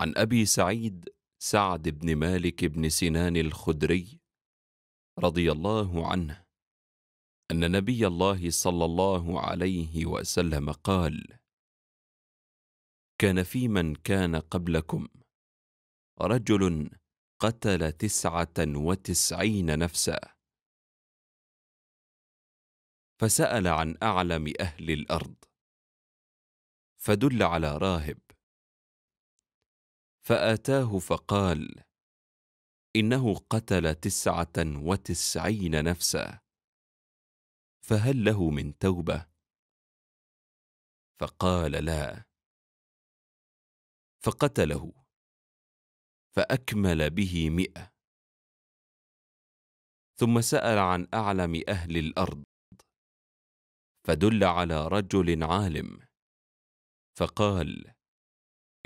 عن ابي سعيد سعد بن مالك بن سنان الخدري رضي الله عنه ان نبي الله صلى الله عليه وسلم قال كان في من كان قبلكم رجل قتل تسعه وتسعين نفسا فسال عن اعلم اهل الارض فدل على راهب فاتاه فقال انه قتل تسعه وتسعين نفسا فهل له من توبه فقال لا فقتله فاكمل به مئه ثم سال عن اعلم اهل الارض فدل على رجل عالم فقال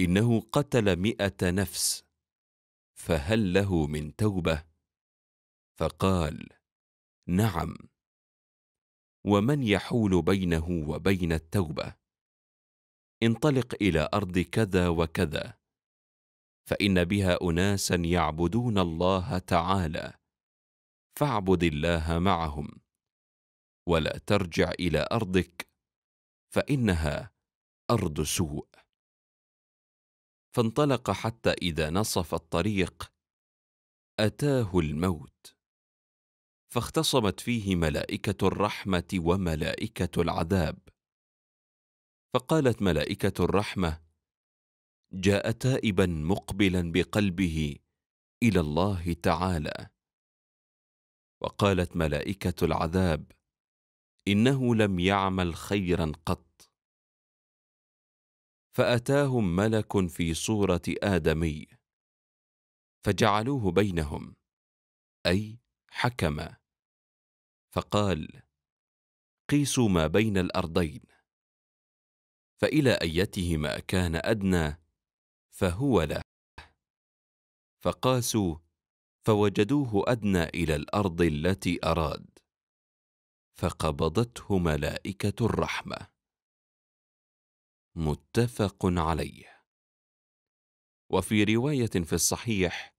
إنه قتل مئة نفس فهل له من توبة؟ فقال نعم ومن يحول بينه وبين التوبة انطلق إلى أرض كذا وكذا فإن بها أناسا يعبدون الله تعالى فاعبد الله معهم ولا ترجع إلى أرضك فإنها أرض سوء فانطلق حتى اذا نصف الطريق اتاه الموت فاختصمت فيه ملائكه الرحمه وملائكه العذاب فقالت ملائكه الرحمه جاء تائبا مقبلا بقلبه الى الله تعالى وقالت ملائكه العذاب انه لم يعمل خيرا قط فاتاهم ملك في صوره ادمي فجعلوه بينهم اي حكما فقال قيسوا ما بين الارضين فالى ايتهما كان ادنى فهو له فقاسوا فوجدوه ادنى الى الارض التي اراد فقبضته ملائكه الرحمه متفق عليه وفي روايه في الصحيح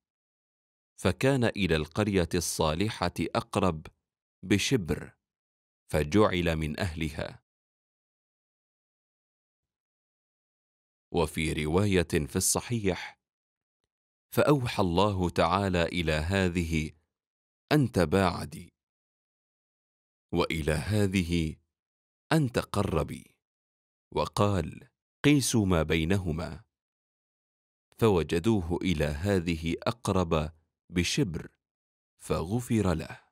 فكان الى القريه الصالحه اقرب بشبر فجعل من اهلها وفي روايه في الصحيح فاوحى الله تعالى الى هذه انت باعدي والى هذه انت قربي وقال قيسوا ما بينهما فوجدوه الى هذه اقرب بشبر فغفر له